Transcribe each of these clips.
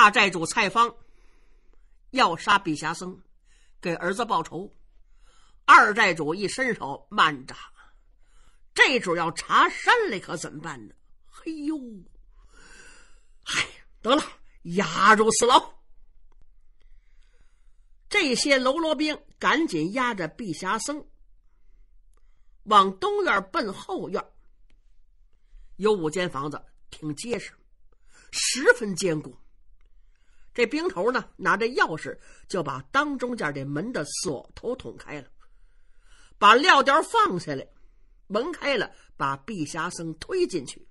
大寨主蔡方要杀碧霞僧，给儿子报仇。二寨主一伸手，慢着，这主要查山来，可怎么办呢？嘿呦，哎，得了，押入死牢。这些喽啰兵赶紧押着碧霞僧往东院奔后院。有五间房子，挺结实，十分坚固。这兵头呢，拿着钥匙就把当中间这门的锁头捅开了，把料吊放下来，门开了，把碧霞僧推进去，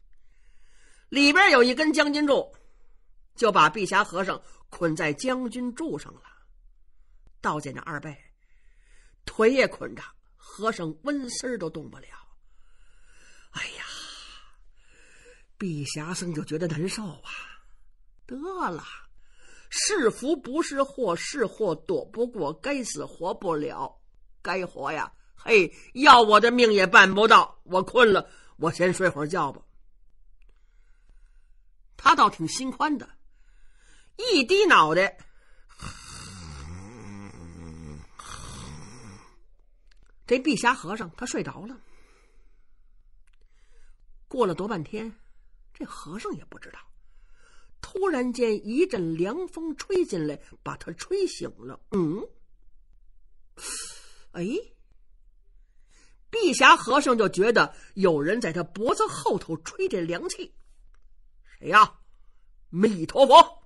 里边有一根将军柱，就把碧霞和尚捆在将军柱上了，倒着二贝，腿也捆着，和尚纹丝儿都动不了。哎呀，碧霞僧就觉得难受啊，得了。是福不是祸，是祸躲不过。该死活不了，该活呀！嘿，要我的命也办不到。我困了，我先睡会儿觉吧。他倒挺心宽的，一低脑袋。这碧霞和尚他睡着了。过了多半天，这和尚也不知道。突然间，一阵凉风吹进来，把他吹醒了。嗯，哎，碧霞和尚就觉得有人在他脖子后头吹着凉气，谁呀？弥陀佛，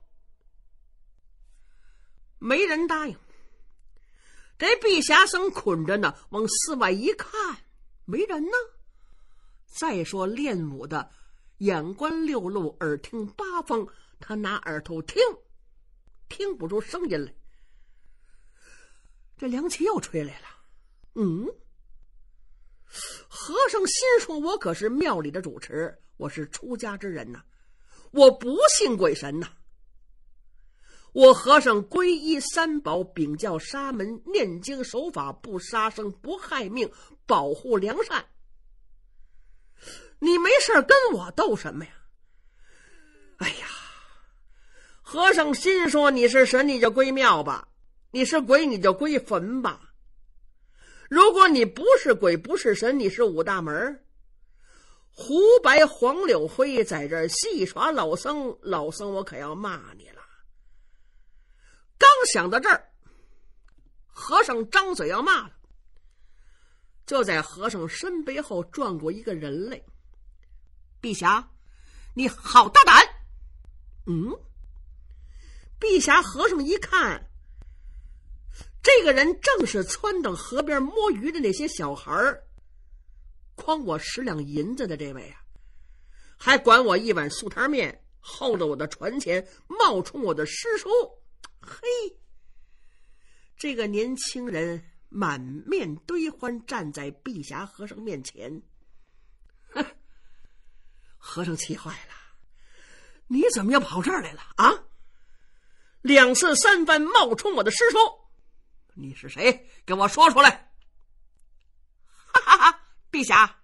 没人答应。这碧霞僧捆着呢，往寺外一看，没人呢。再说练武的。眼观六路，耳听八方。他拿耳朵听，听不出声音来。这凉气又吹来了。嗯，和尚心说：“我可是庙里的主持，我是出家之人呐，我不信鬼神呐。我和尚皈依三宝，秉教沙门，念经守法，不杀生，不害命，保护良善。”你没事跟我斗什么呀？哎呀，和尚心说：“你是神，你就归庙吧；你是鬼，你就归坟吧。如果你不是鬼，不是神，你是五大门胡白黄柳灰，在这儿戏耍老僧，老僧我可要骂你了。”刚想到这儿，和尚张嘴要骂了，就在和尚身背后转过一个人来。碧霞，你好大胆！嗯，碧霞和尚一看，这个人正是窜到河边摸鱼的那些小孩儿，诓我十两银子的这位啊，还管我一碗素汤面，耗着我的船前，冒充我的师叔。嘿，这个年轻人满面堆欢，站在碧霞和尚面前。和尚气坏了，你怎么又跑这儿来了啊？两次三番冒充我的师叔，你是谁？给我说出来！哈哈哈，陛下，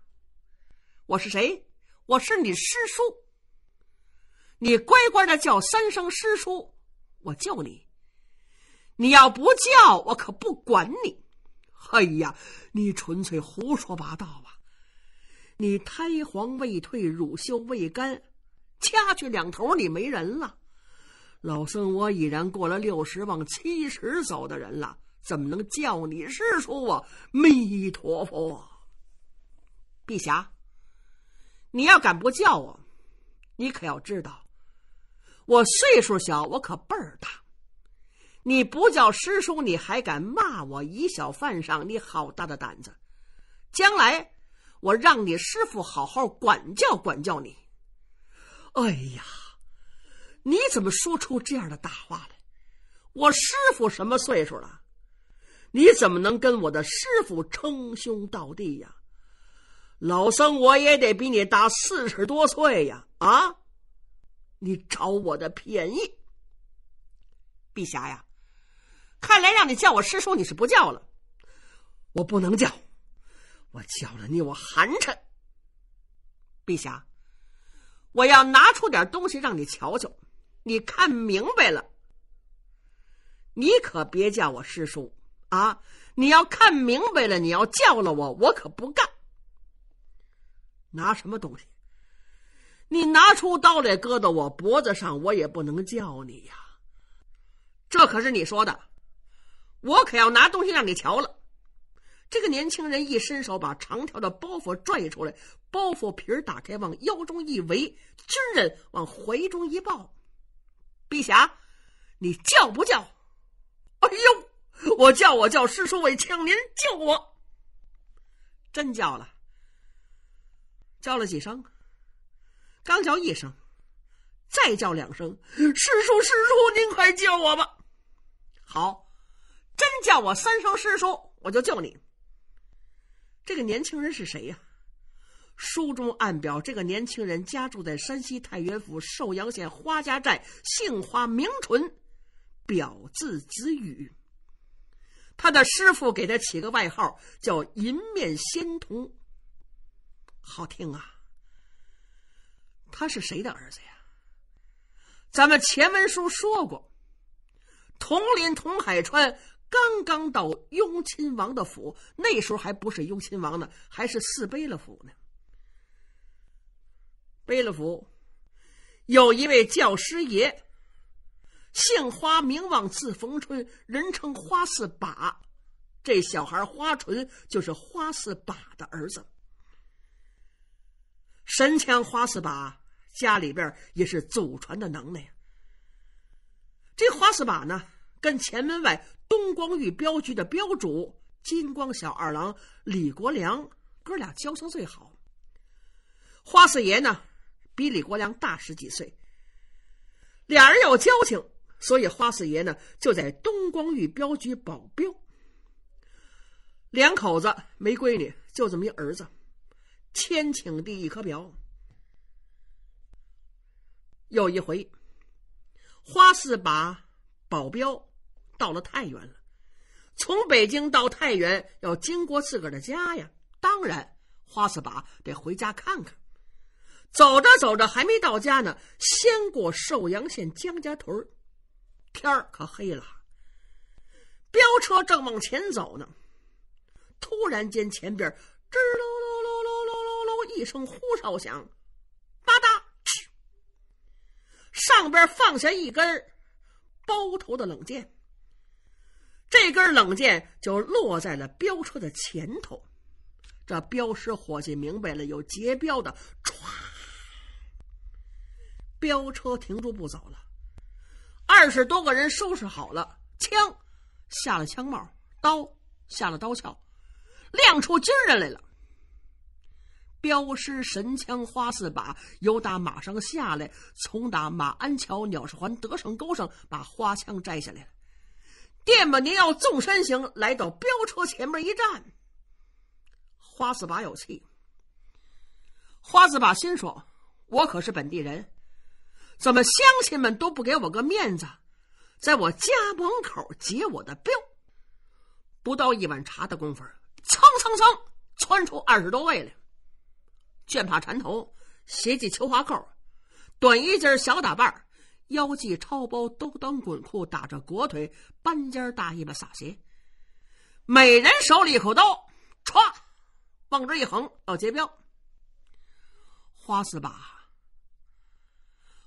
我是谁？我是你师叔。你乖乖的叫三声师叔，我救你。你要不叫我可不管你。哎呀，你纯粹胡说八道你胎黄未退，乳臭未干，掐去两头，你没人了。老僧我已然过了六十往七十走的人了，怎么能叫你师叔啊？弥陀佛，碧霞，你要敢不叫我，你可要知道，我岁数小，我可辈儿大。你不叫师叔，你还敢骂我以小犯上？你好大的胆子！将来。我让你师傅好好管教管教你。哎呀，你怎么说出这样的大话来？我师傅什么岁数了？你怎么能跟我的师傅称兄道弟呀？老僧我也得比你大四十多岁呀！啊，你找我的便宜，碧霞呀！看来让你叫我师叔你是不叫了，我不能叫。我叫了你，我寒碜。陛下，我要拿出点东西让你瞧瞧，你看明白了，你可别叫我师叔啊！你要看明白了，你要叫了我，我可不干。拿什么东西？你拿出刀来，搁到我脖子上，我也不能叫你呀。这可是你说的，我可要拿东西让你瞧了。这个年轻人一伸手，把长条的包袱拽出来，包袱皮儿打开，往腰中一围，军人往怀中一抱。陛下，你叫不叫？哎呦，我叫，我叫师叔为请您救我！真叫了，叫了几声，刚叫一声，再叫两声，师叔，师叔，您快救我吧！好，真叫我三声师叔，我就救你。这个年轻人是谁呀？书中暗表，这个年轻人家住在山西太原府寿阳县花家寨杏花名纯，表字子羽。他的师傅给他起个外号叫“银面仙童”，好听啊。他是谁的儿子呀？咱们前文书说过，佟林、佟海川。刚刚到雍亲王的府，那时候还不是雍亲王呢，还是四贝勒府呢。贝勒府有一位教师爷，姓花名望，字逢春，人称花四把。这小孩花纯就是花四把的儿子。神枪花四把家里边也是祖传的能耐。这花四把呢，跟前门外。东光玉镖局的镖主金光小二郎李国良，哥俩交情最好。花四爷呢，比李国良大十几岁，俩人有交情，所以花四爷呢就在东光玉镖局保镖。两口子没闺女，就这么一儿子，千顷地一颗表。有一回，花四把保镖。到了太原了，从北京到太原要经过自个儿的家呀，当然花四把得回家看看。走着走着，还没到家呢，先过寿阳县江家屯儿，天儿可黑了。飙车正往前走呢，突然间前边吱噜噜噜噜噜噜一声呼哨响，吧嗒，上边放下一根儿包头的冷箭。这根冷箭就落在了镖车的前头，这镖师伙计明白了，有劫镖的，唰，镖车停住不走了。二十多个人收拾好了枪，下了枪帽，刀下了刀鞘，亮出精人来了。镖师神枪花四把，由打马上下来，从打马鞍桥、鸟市环、德胜沟上把花枪摘下来了。店吧，您要纵身行，来到飙车前面一站。花子把有气，花子把心说：“我可是本地人，怎么乡亲们都不给我个面子，在我家门口劫我的镖？”不到一碗茶的功夫，蹭蹭蹭窜出二十多位来，卷帕缠头，斜髻秋花扣，短衣襟，小打扮。腰系超包，兜裆滚裤，打着裹腿，搬家大衣巴撒鞋。每人手里一口刀，歘，往这一横，要劫镖。花四把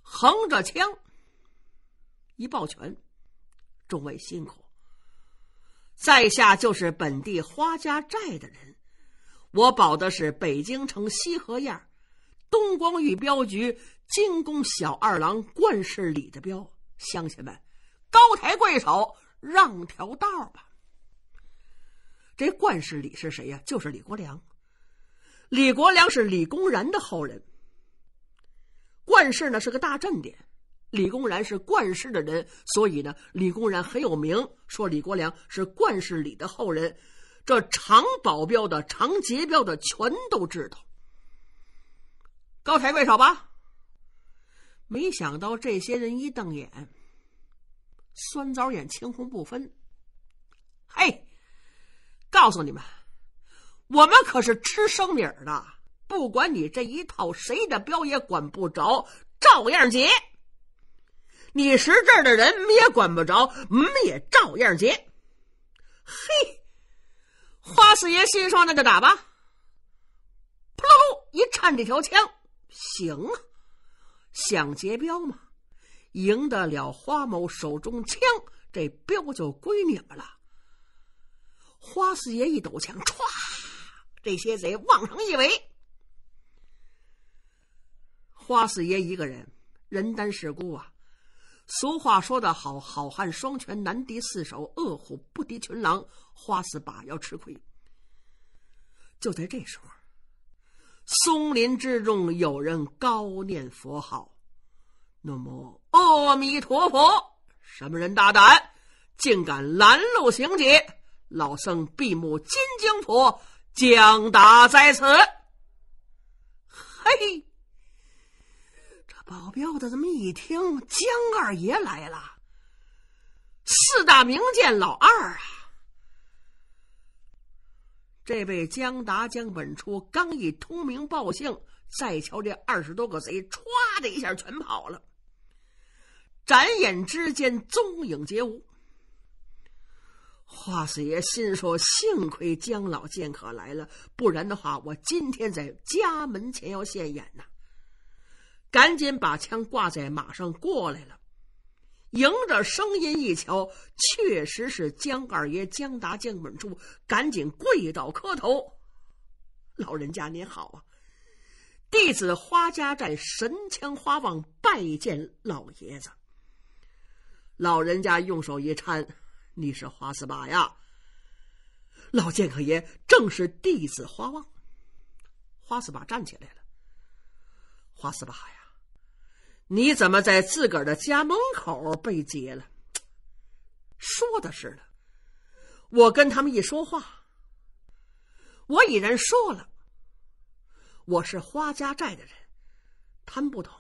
横着枪一抱拳：“众位辛苦，在下就是本地花家寨的人，我保的是北京城西河院。”东光玉镖局精工小二郎冠世礼的镖乡亲们，高抬贵手，让条道吧。这冠世礼是谁呀？就是李国良。李国良是李公然的后人。冠氏呢是个大镇点，李公然是冠氏的人，所以呢，李公然很有名。说李国良是冠世礼的后人，这常保镖的、常劫镖的全都知道。高抬贵手吧！没想到这些人一瞪眼，酸枣眼青红不分。嘿，告诉你们，我们可是吃生米的，不管你这一套，谁的标也管不着，照样结。你识字的人，你也管不着，我们也照样结。嘿，花四爷心说：“那就打吧！”扑噜一颤，这条枪。行，啊，想劫镖吗？赢得了花某手中枪，这镖就归你们了。花四爷一抖枪，歘，这些贼往上一围，花四爷一个人，人单势孤啊。俗话说得好，好汉双拳难敌四手，恶虎不敌群狼，花四把要吃亏。就在这时候。松林之中有人高念佛号，那么阿弥陀佛！什么人大胆，竟敢拦路行劫？老僧闭目金经佛，将打在此。嘿，这保镖的这么一听，江二爷来了，四大名剑老二。啊！这位江达江本初刚一通名报姓，再瞧这二十多个贼，唰的一下全跑了。眨眼之间，踪影皆无。华四爷心说：“幸亏江老剑客来了，不然的话，我今天在家门前要现眼呐。”赶紧把枪挂在马上，过来了。迎着声音一瞧，确实是江二爷江达江本柱，赶紧跪倒磕头：“老人家您好啊，弟子花家寨神枪花旺拜见老爷子。”老人家用手一搀：“你是花四把呀？”“老剑客爷正是弟子花旺。”花四把站起来了：“花四把呀。”你怎么在自个儿的家门口被劫了？说的是了，我跟他们一说话，我已然说了，我是花家寨的人，他们不懂，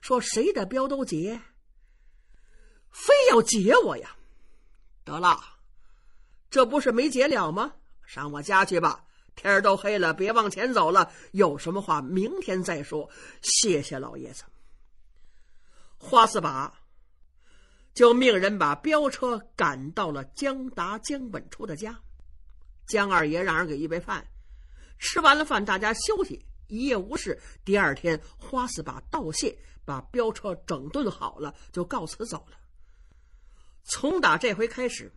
说谁的镖都劫，非要劫我呀？得了，这不是没劫了吗？上我家去吧，天儿都黑了，别往前走了，有什么话明天再说。谢谢老爷子。花四把就命人把镖车赶到了江达江本初的家，江二爷让人给预备饭，吃完了饭，大家休息一夜无事。第二天，花四把道谢，把镖车整顿好了，就告辞走了。从打这回开始，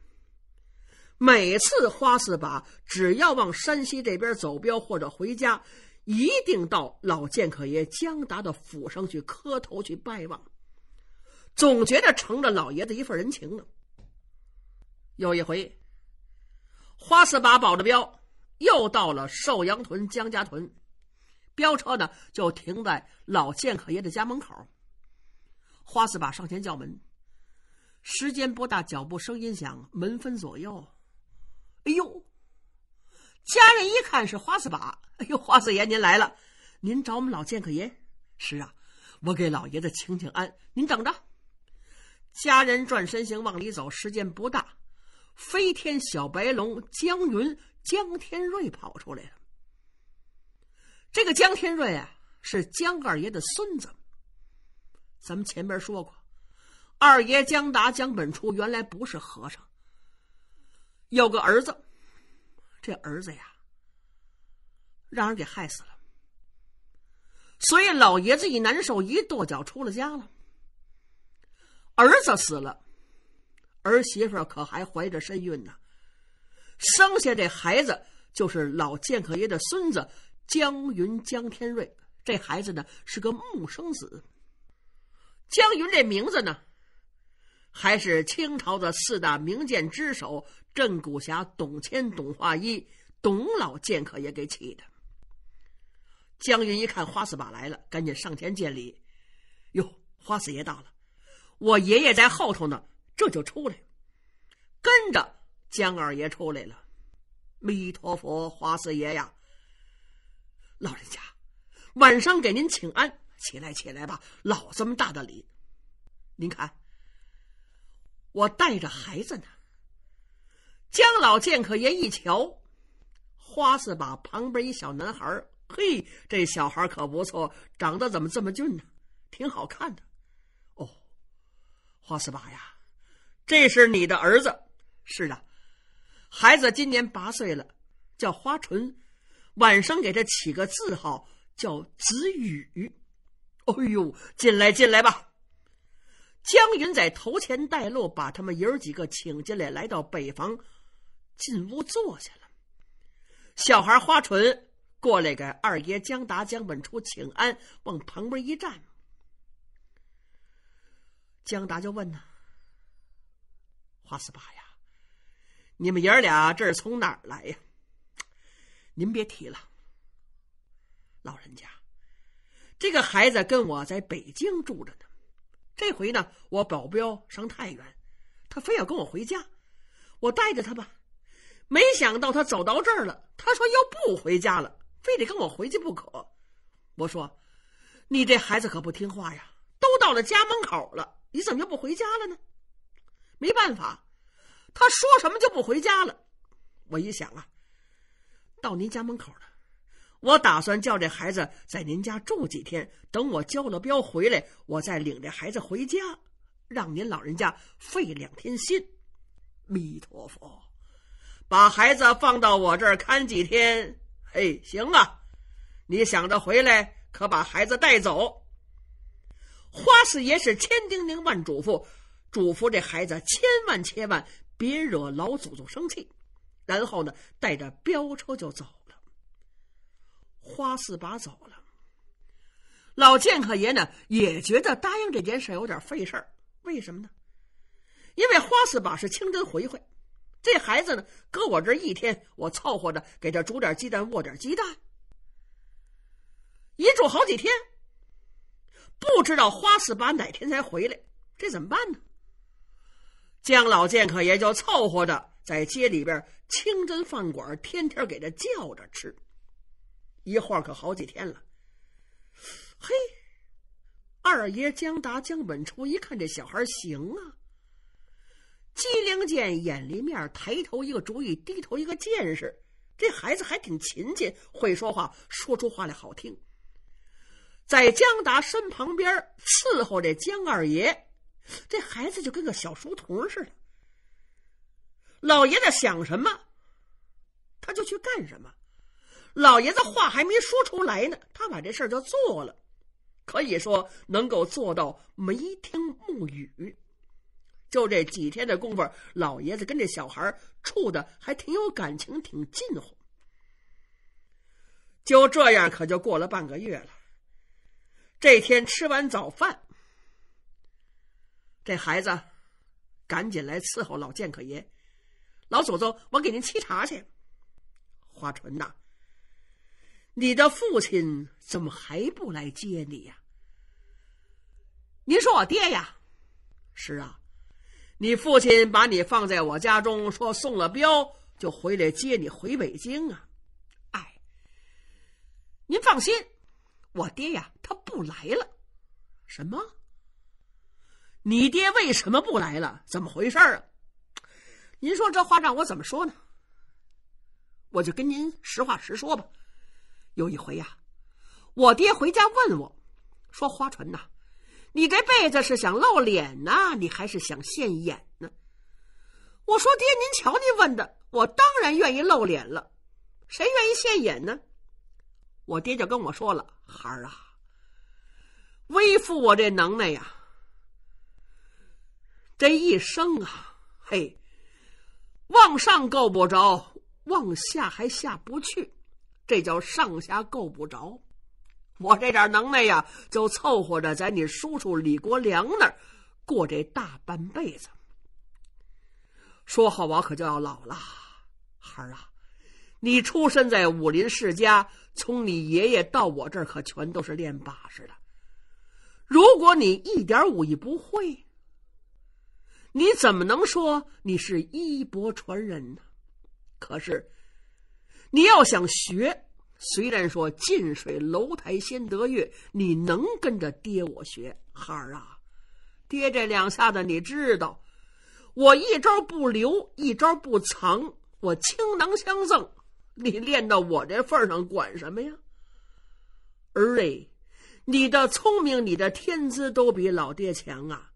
每次花四把只要往山西这边走镖或者回家，一定到老剑客爷江达的府上去磕头去拜望。总觉得承着老爷子一份人情呢。有一回，花四把保着镖，又到了寿阳屯江家屯，镖车呢就停在老剑客爷的家门口。花四把上前叫门，时间不大，脚步声音响，门分左右。哎呦，家人一看是花四把，哎呦，花四爷您来了，您找我们老剑客爷？是啊，我给老爷子请请安，您等着。家人转身行往里走，时间不大，飞天小白龙江云江天瑞跑出来了。这个江天瑞啊，是江二爷的孙子。咱们前边说过，二爷江达江本初原来不是和尚，有个儿子，这儿子呀，让人给害死了，所以老爷子一难受，一跺脚出了家了。儿子死了，儿媳妇可还怀着身孕呢。生下这孩子就是老剑客爷的孙子江云江天瑞。这孩子呢是个木生子。江云这名字呢，还是清朝的四大名剑之首镇谷侠董谦董化一董老剑客爷给起的。江云一看花四把来了，赶紧上前见礼。哟，花四爷到了。我爷爷在后头呢，这就出来，跟着江二爷出来了。弥陀佛，花四爷呀，老人家，晚上给您请安，起来起来吧，老这么大的礼，您看，我带着孩子呢。江老剑客爷一瞧，花四把旁边一小男孩，嘿，这小孩可不错，长得怎么这么俊呢？挺好看的。花四把呀，这是你的儿子。是的，孩子今年八岁了，叫花纯。晚生给他起个字号叫子宇。哎呦，进来，进来吧。江云在头前带路，把他们爷儿几个请进来，来到北房，进屋坐下了。小孩花纯过来给二爷江达江本初请安，往旁边一站。江达就问呐：“花四八呀，你们爷儿俩这是从哪儿来呀？”“您别提了，老人家，这个孩子跟我在北京住着呢。这回呢，我保镖上太原，他非要跟我回家，我带着他吧。没想到他走到这儿了，他说要不回家了，非得跟我回去不可。我说，你这孩子可不听话呀，都到了家门口了。”你怎么又不回家了呢？没办法，他说什么就不回家了。我一想啊，到您家门口了，我打算叫这孩子在您家住几天，等我交了镖回来，我再领这孩子回家，让您老人家费两天心。弥陀佛，把孩子放到我这儿看几天，嘿，行啊，你想着回来可把孩子带走。花四爷是千叮咛万嘱咐，嘱咐这孩子千万千万别惹老祖宗生气，然后呢，带着镖车就走了。花四把走了，老剑客爷呢也觉得答应这件事有点费事儿，为什么呢？因为花四把是清真回回，这孩子呢搁我这一天，我凑合着给他煮点鸡蛋，卧点鸡蛋，一住好几天。不知道花四把哪天才回来，这怎么办呢？江老剑客也就凑合着在街里边清真饭馆天天给他叫着吃，一晃可好几天了。嘿，二爷江达江本初一看这小孩行啊，机灵见眼力面，抬头一个主意，低头一个见识，这孩子还挺勤勤，会说话说出话来好听。在江达身旁边伺候这江二爷，这孩子就跟个小书童似的。老爷子想什么，他就去干什么。老爷子话还没说出来呢，他把这事儿就做了，可以说能够做到没听木语。就这几天的功夫，老爷子跟这小孩处的还挺有感情，挺近乎。就这样，可就过了半个月了。这天吃完早饭，这孩子赶紧来伺候老剑客爷。老祖宗，我给您沏茶去。花纯呐，你的父亲怎么还不来接你呀？您说我爹呀？是啊，你父亲把你放在我家中，说送了镖就回来接你回北京啊。哎，您放心。我爹呀，他不来了。什么？你爹为什么不来了？怎么回事啊？您说这话让我怎么说呢？我就跟您实话实说吧。有一回呀，我爹回家问我说：“花纯呐，你这辈子是想露脸呢，你还是想现眼呢？”我说：“爹，您瞧您问的，我当然愿意露脸了，谁愿意现眼呢？”我爹就跟我说了：“孩儿啊，微父我这能耐呀，这一生啊，嘿，往上够不着，往下还下不去，这叫上下够不着。我这点能耐呀，就凑合着在你叔叔李国良那儿过这大半辈子。说好我可就要老了，孩儿啊。”你出身在武林世家，从你爷爷到我这儿，可全都是练把式的。如果你一点武艺不会，你怎么能说你是衣钵传人呢？可是，你要想学，虽然说近水楼台先得月，你能跟着爹我学。孩儿啊，爹这两下子你知道，我一招不留，一招不藏，我倾囊相赠。你练到我这份上，管什么呀？儿嘞，你的聪明，你的天资都比老爹强啊！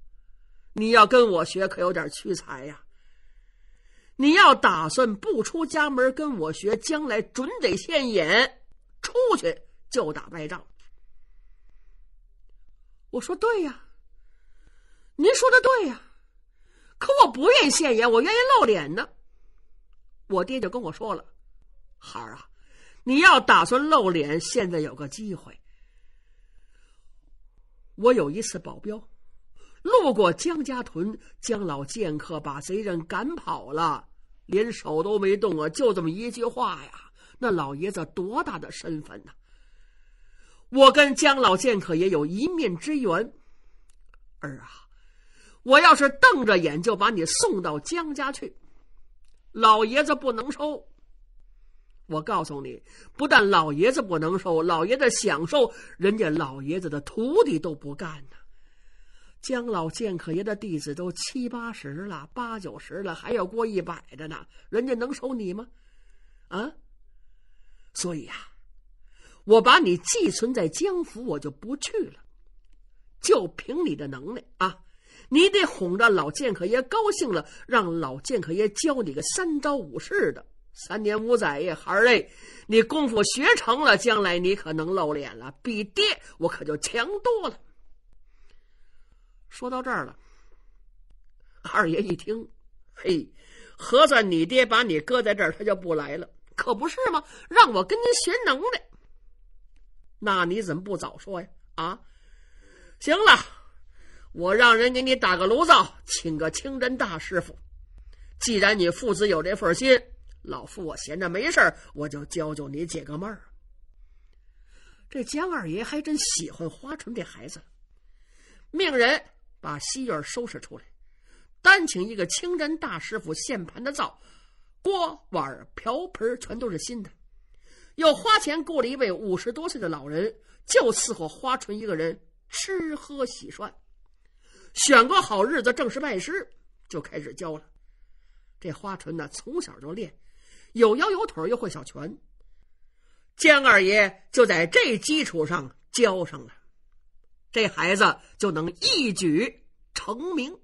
你要跟我学，可有点屈才呀。你要打算不出家门跟我学，将来准得现眼，出去就打败仗。我说对呀，您说的对呀，可我不愿意现眼，我愿意露脸呢。我爹就跟我说了。孩儿啊，你要打算露脸，现在有个机会。我有一次保镖路过江家屯，江老剑客把贼人赶跑了，连手都没动啊，就这么一句话呀。那老爷子多大的身份呢？我跟江老剑客也有一面之缘。儿啊，我要是瞪着眼就把你送到江家去，老爷子不能收。我告诉你，不但老爷子不能收，老爷子享受人家老爷子的徒弟都不干呢。江老剑客爷的弟子都七八十了，八九十了，还要过一百的呢，人家能收你吗？啊！所以呀，我把你寄存在江府，我就不去了。就凭你的能耐啊，你得哄着老剑客爷高兴了，让老剑客爷教你个三招五式的。三年五载呀，孩儿，你功夫学成了，将来你可能露脸了，比爹我可就强多了。说到这儿了，二爷一听，嘿，合算你爹把你搁在这儿，他就不来了，可不是吗？让我跟您学能耐，那你怎么不早说呀？啊，行了，我让人给你打个炉灶，请个清真大师傅。既然你父子有这份心。老夫我闲着没事儿，我就教教你解个闷儿。这江二爷还真喜欢花纯这孩子，命人把西院收拾出来，单请一个清真大师傅现盘的灶，锅碗瓢盆全都是新的。又花钱雇了一位五十多岁的老人，就伺候花纯一个人吃喝洗涮。选个好日子正式拜师，就开始教了。这花纯呢，从小就练。有腰有腿又会小拳，江二爷就在这基础上教上了，这孩子就能一举成名。